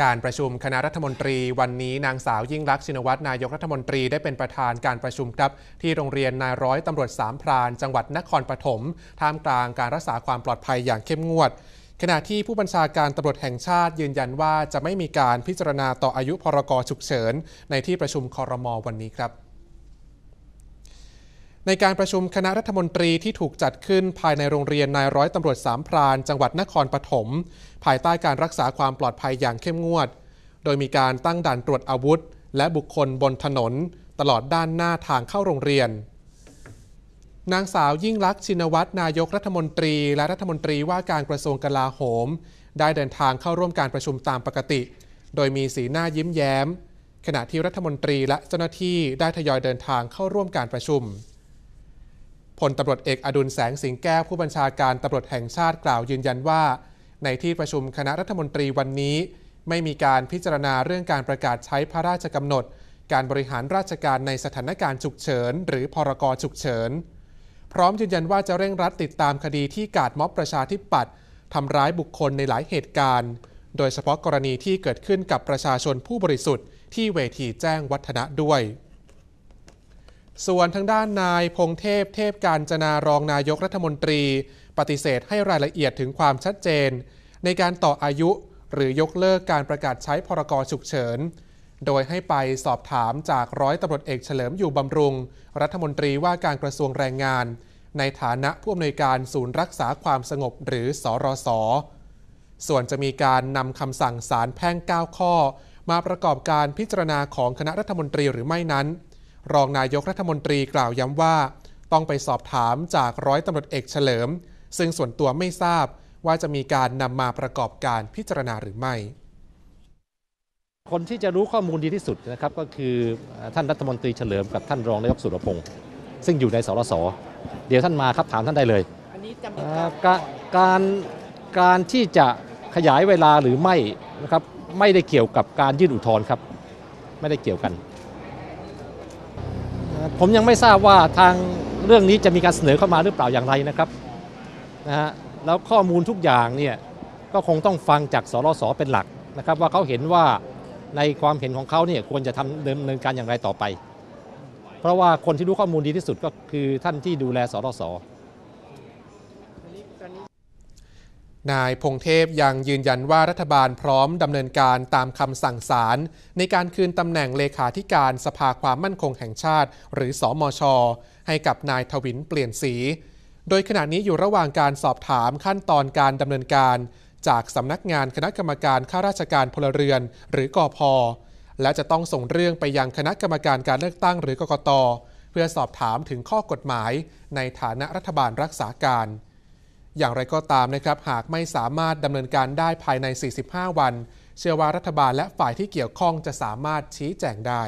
การประชุมคณะรัฐมนตรี วันนี้นางสาวยิ่งลักษณ์ชินวัตร นายกรัฐมนตรีได้เป็นประธานการประชุมครับ ที่โรงเรียนนายร้อยตำรวจสามพราน จังหวัดนครปฐมท่ามกลางการรักษาความปลอดภัยอย่างเข้มงวด ขณะที่ผู้บัญชาการตำรวจแห่งชาติยืนยันว่าจะไม่มีการพิจารณาต่ออายุพรกฉุกเฉินในที่ประชุมคอรมอวันนี้ครับในการประชุมคณะรัฐมนตรีที่ถูกจัดขึ้นภายในโรงเรียนนายร้อยตำรวจสามพราน จังหวัดนครปฐมภายใต้การรักษาความปลอดภัยอย่างเข้มงวด โดยมีการตั้งด่านตรวจอาวุธและบุคคลบนถนนตลอดด้านหน้าทางเข้าโรงเรียน นางสาวยิ่งลักษณ์ชินวัตรนายกรัฐมนตรี และรัฐมนตรีว่าการกระทรวงกลาโหม ได้เดินทางเข้าร่วมการประชุมตามปกติ โดยมีสีหน้ายิ้มแย้ม ขณะที่รัฐมนตรีและเจ้าหน้าที่ได้ทยอยเดินทางเข้าร่วมการประชุมพลตำรวจเอกอดุลแสงสิงแก้วผู้บัญชาการตำรวจแห่งชาติกล่าวยืนยันว่า ในที่ประชุมคณะรัฐมนตรีวันนี้ ไม่มีการพิจารณาเรื่องการประกาศใช้พระราชกำหนด การบริหารราชการในสถานการณ์ฉุกเฉินหรือพรกฉุกเฉินพร้อมยืนยันว่าจะเร่งรัดติดตามคดีที่กาดม็อบประชาธิปัตย์ทำร้ายบุคคลในหลายเหตุการณ์ โดยเฉพาะกรณีที่เกิดขึ้นกับประชาชนผู้บริสุทธิ์ที่เวทีแจ้งวัฒนะด้วยส่วนทางด้านนายพงเทพเทพการจนารองนายกรัฐมนตรี ปฏิเสธให้รายละเอียดถึงความชัดเจน ในการต่ออายุหรือยกเลิกการประกาศใช้พรกฉุกเฉิน โดยให้ไปสอบถามจากร้อยตำรวจเอกเฉลิมอยู่บำรุง รัฐมนตรีว่าการกระทรวงแรงงาน ในฐานะผู้อำนวยการศูนย์รักษาความสงบหรือสอรสส่วนจะมีการนำคำสั่งสารแพ่ง9ข้อ มาประกอบการพิจารณาของคณะรัฐมนตรีหรือไม่นั้นรองนายกรัฐมนตรีกล่าวย้ำว่าต้องไปสอบถามจากร้อยตำรวจเอกเฉลิม ซึ่งส่วนตัวไม่ทราบว่าจะมีการนำมาประกอบการพิจารณาหรือไม่ คนที่จะรู้ข้อมูลดีที่สุดนะครับ ก็คือท่านรัฐมนตรีเฉลิมกับท่านรองนายกสุรพงศ์ซึ่งอยู่ในสรสเดี๋ยวท่านมาครับถามท่านได้เลยการการที่จะขยายเวลาหรือไม่นะครับไม่ได้เกี่ยวกับการยื่นอุทธรณ์ครับไม่ได้เกี่ยวกันผมยังไม่ทราบว่าทางเรื่องนี้จะมีการเสนอเข้ามาหรือเปล่าอย่างไรนะครับนะฮะแล้วข้อมูลทุกอย่างเนี่ยก็คงต้องฟังจากสรสเป็นหลักนะครับว่าเขาเห็นว่าในความเห็นของเขาเนี่ยควรจะทำดำเนินการอย่างไรต่อไป เพราะว่าคนที่รู้ข้อมูลดีที่สุดก็คือท่านที่ดูแลสรสนายพงเทพยังยืนยันว่ารัฐบาลพร้อมดำเนินการตามคำสั่งศาลในการคืนตำแหน่งเลขาธิการสภาความมั่นคงแห่งชาติ หรือสอมช ให้กับนายทวินเปลี่ยนสี โดยขณะนี้อยู่ระหว่างการสอบถามขั้นตอนการดำเนินการ จากสำนักงานคณะกรรมการข้าราชการพลเรือน หรือกอพอและจะต้องส่งเรื่องไปยังคณะกรรมการการเลือกตั้งหรือกกตเพื่อสอบถามถึงข้อกฎหมาย ในฐานะรัฐบาลรักษาการอย่างไรก็ตามนะครับ หากไม่สามารถดำเนินการได้ภายใน 45 วัน เชื่อว่ารัฐบาลและฝ่ายที่เกี่ยวข้องจะสามารถชี้แจงได้